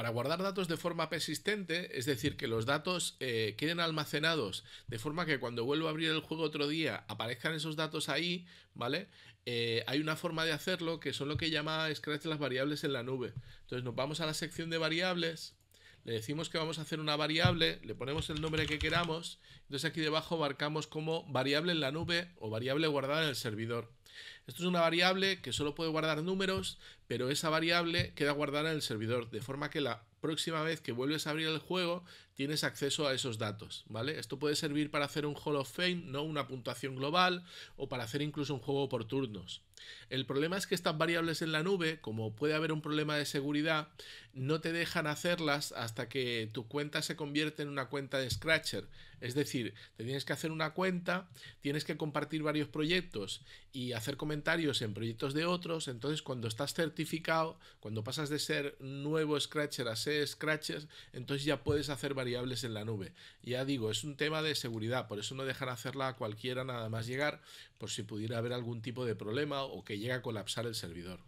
Para guardar datos de forma persistente, es decir, que los datos eh, queden almacenados de forma que cuando vuelva a abrir el juego otro día aparezcan esos datos ahí, ¿vale? Eh, hay una forma de hacerlo que son lo que llama Scratch las variables en la nube. Entonces nos vamos a la sección de variables, le decimos que vamos a hacer una variable, le ponemos el nombre que queramos, entonces aquí debajo marcamos como variable en la nube o variable guardada en el servidor. Esto es una variable que solo puede guardar números, pero esa variable queda guardada en el servidor, de forma que la próxima vez que vuelves a abrir el juego tienes acceso a esos datos, ¿vale? Esto puede servir para hacer un Hall of Fame, no una puntuación global, o para hacer incluso un juego por turnos. El problema es que estas variables en la nube, como puede haber un problema de seguridad, no te dejan hacerlas hasta que tu cuenta se convierte en una cuenta de Scratcher. Es decir, te tienes que hacer una cuenta, tienes que compartir varios proyectos y hacer comentarios en proyectos de otros, entonces cuando estás certificado, cuando pasas de ser nuevo Scratcher a ser Scratcher, entonces ya puedes hacer variables en la nube. Ya digo, es un tema de seguridad, por eso no dejar hacerla a cualquiera nada más llegar, por si pudiera haber algún tipo de problema o que llegue a colapsar el servidor.